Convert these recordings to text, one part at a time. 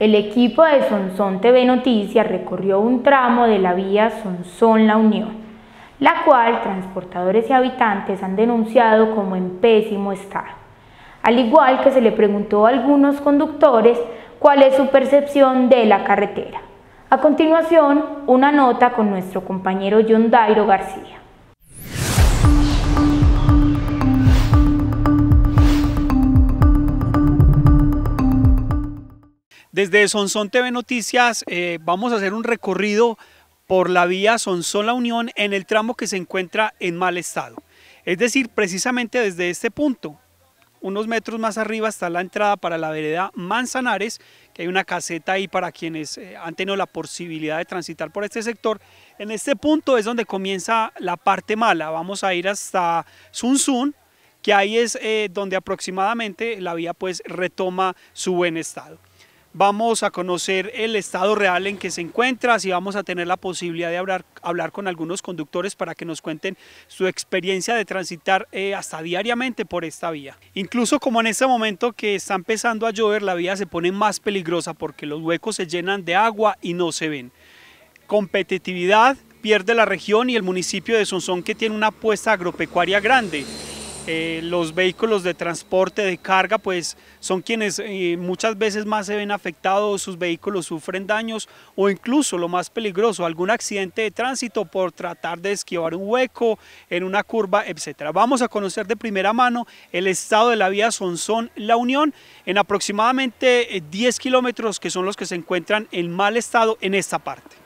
El equipo de Sonsón TV Noticias recorrió un tramo de la vía Sonsón La Unión, la cual transportadores y habitantes han denunciado como en pésimo estado. Al igual que se le preguntó a algunos conductores cuál es su percepción de la carretera. A continuación, una nota con nuestro compañero John Dairo García. Desde Sonsón TV Noticias eh, vamos a hacer un recorrido por la vía Sonsón La Unión en el tramo que se encuentra en mal estado. Es decir, precisamente desde este punto, unos metros más arriba está la entrada para la vereda Manzanares, que hay una caseta ahí para quienes eh, han tenido la posibilidad de transitar por este sector. En este punto es donde comienza la parte mala, vamos a ir hasta Sunsun, que ahí es eh, donde aproximadamente la vía pues retoma su buen estado vamos a conocer el estado real en que se encuentra, si vamos a tener la posibilidad de hablar, con algunos conductores para que nos cuenten su experiencia de transitar eh, hasta diariamente por esta vía. Incluso como en este momento que está empezando a llover, la vía se pone más peligrosa porque los huecos se llenan de agua y no se ven. Competitividad pierde la región y el municipio de Sonsón que tiene una apuesta agropecuaria grande. Eh, los vehículos de transporte de carga pues son quienes eh, muchas veces más se ven afectados, sus vehículos sufren daños o incluso lo más peligroso, algún accidente de tránsito por tratar de esquivar un hueco en una curva, etcétera. Vamos a conocer de primera mano el estado de la vía Sonsón-La Unión en aproximadamente 10 eh, kilómetros que son los que se encuentran en mal estado en esta parte.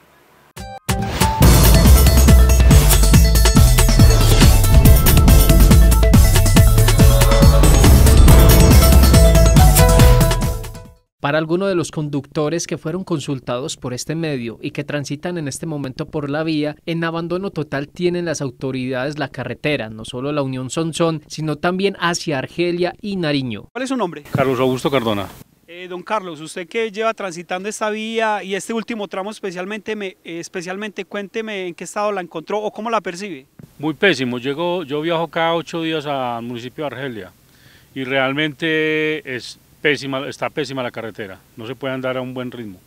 Para algunos de los conductores que fueron consultados por este medio y que transitan en este momento por la vía, en abandono total tienen las autoridades la carretera, no solo la Unión Sonsón, sino también hacia Argelia y Nariño. ¿Cuál es su nombre? Carlos Augusto Cardona. Eh, don Carlos, usted que lleva transitando esta vía y este último tramo especialmente, eh, especialmente cuénteme en qué estado la encontró o cómo la percibe. Muy pésimo, yo viajo cada ocho días al municipio de Argelia y realmente es pésima, está pésima la carretera, no se puede andar a un buen ritmo.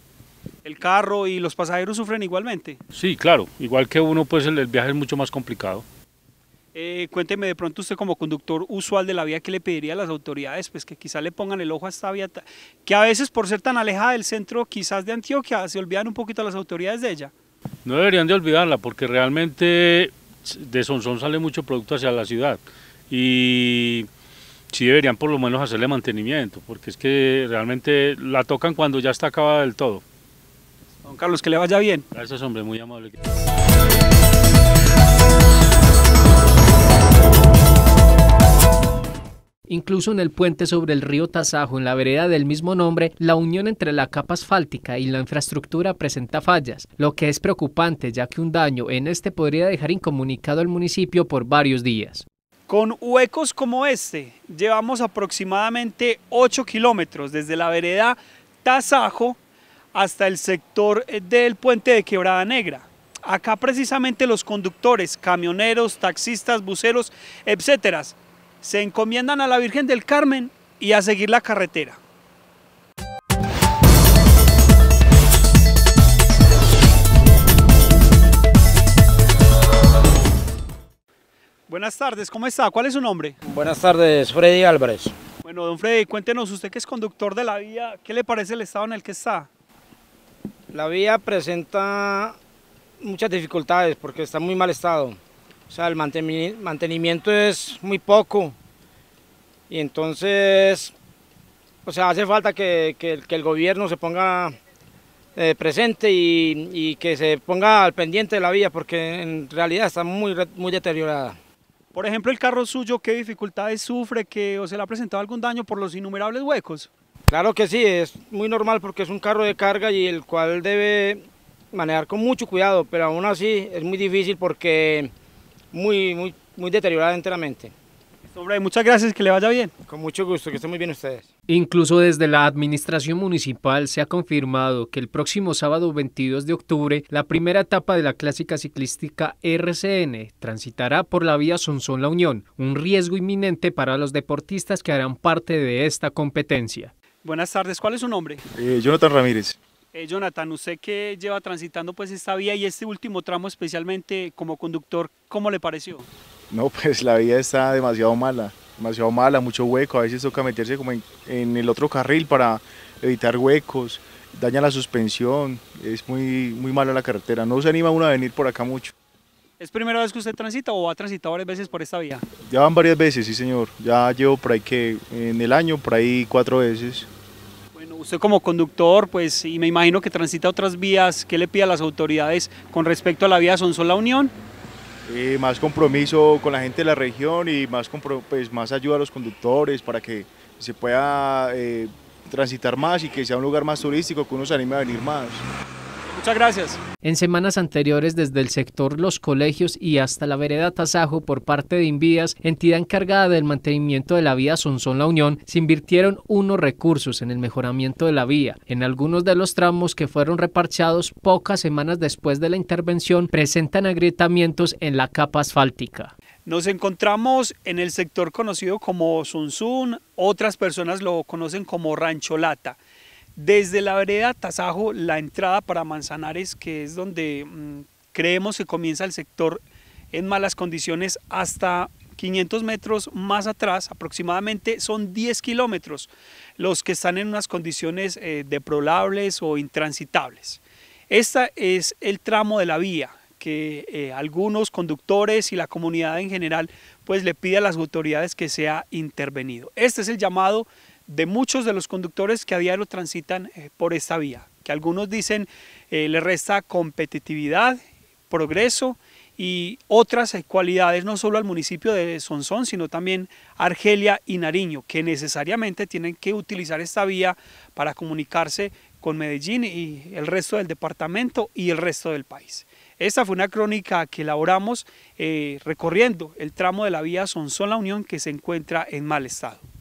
¿El carro y los pasajeros sufren igualmente? Sí, claro, igual que uno, pues el, viaje es mucho más complicado. Eh, cuénteme de pronto usted como conductor usual de la vía, ¿qué le pediría a las autoridades? Pues que quizá le pongan el ojo a esta vía, que a veces por ser tan alejada del centro quizás de Antioquia, se olvidan un poquito las autoridades de ella. No deberían de olvidarla porque realmente de Sonsón sale mucho producto hacia la ciudad y sí deberían por lo menos hacerle mantenimiento, porque es que realmente la tocan cuando ya está acabada del todo. Don Carlos, que le vaya bien. Gracias, hombre, muy amable. Incluso en el puente sobre el río Tasajo, en la vereda del mismo nombre, la unión entre la capa asfáltica y la infraestructura presenta fallas, lo que es preocupante ya que un daño en este podría dejar incomunicado al municipio por varios días. Con huecos como este, llevamos aproximadamente 8 kilómetros desde la vereda Tazajo hasta el sector del puente de Quebrada Negra. Acá precisamente los conductores, camioneros, taxistas, buceros, etcétera, se encomiendan a la Virgen del Carmen y a seguir la carretera. Buenas tardes, ¿cómo está? ¿Cuál es su nombre? Buenas tardes, Freddy Álvarez. Bueno, don Freddy, cuéntenos, usted que es conductor de la vía, ¿qué le parece el estado en el que está? La vía presenta muchas dificultades porque está en muy mal estado. O sea, el mantenimiento es muy poco. Y entonces, o sea, hace falta que, el gobierno se ponga eh, presente y, que se ponga al pendiente de la vía porque en realidad está muy deteriorada. Por ejemplo, el carro suyo, ¿qué dificultades sufre que o se le ha presentado algún daño por los innumerables huecos? Claro que sí, es muy normal porque es un carro de carga y el cual debe manejar con mucho cuidado, pero aún así es muy difícil porque muy, muy, muy deteriorada enteramente. Sobre, muchas gracias, que le vaya bien. Con mucho gusto, que estén muy bien ustedes. Incluso desde la administración municipal se ha confirmado que el próximo sábado 22 de octubre la primera etapa de la clásica ciclística RCN transitará por la vía Sonsón La Unión, un riesgo inminente para los deportistas que harán parte de esta competencia. Buenas tardes, ¿cuál es su nombre? Eh, Jonathan Ramírez. Eh, Jonathan, usted que lleva transitando pues esta vía y este último tramo especialmente como conductor, ¿cómo le pareció? No, pues la vía está demasiado mala demasiado mala, mucho hueco, a veces toca meterse como en, el otro carril para evitar huecos, daña la suspensión, es muy, muy mala la carretera, no se anima uno a venir por acá mucho. ¿Es primera vez que usted transita o ha transitado varias veces por esta vía? Ya van varias veces, sí señor, ya llevo por ahí que en el año por ahí cuatro veces. Bueno, usted como conductor, pues, y me imagino que transita otras vías, ¿qué le pide a las autoridades con respecto a la vía Sonzón-La Unión? más compromiso con la gente de la región y más, pues, más ayuda a los conductores para que se pueda eh, transitar más y que sea un lugar más turístico, que uno se anime a venir más. Muchas gracias. En semanas anteriores, desde el sector Los Colegios y hasta la vereda Tasajo por parte de Invías, entidad encargada del mantenimiento de la vía Sonsón La Unión, se invirtieron unos recursos en el mejoramiento de la vía. En algunos de los tramos que fueron reparchados pocas semanas después de la intervención, presentan agrietamientos en la capa asfáltica. Nos encontramos en el sector conocido como Sunsun, otras personas lo conocen como Rancho Lata. Desde la vereda Tasajo, la entrada para Manzanares, que es donde mm, creemos que comienza el sector en malas condiciones, hasta 500 metros más atrás, aproximadamente son 10 kilómetros los que están en unas condiciones eh, deprolables o intransitables. Este es el tramo de la vía que eh, algunos conductores y la comunidad en general pues le pide a las autoridades que sea intervenido. Este es el llamado de muchos de los conductores que a diario transitan eh, por esta vía, que algunos dicen eh, le resta competitividad, progreso y otras eh, cualidades no solo al municipio de Sonsón, sino también Argelia y Nariño, que necesariamente tienen que utilizar esta vía para comunicarse con Medellín y el resto del departamento y el resto del país. Esta fue una crónica que elaboramos recorriendo el tramo de la vía Sonsón-La Unión que se encuentra en mal estado.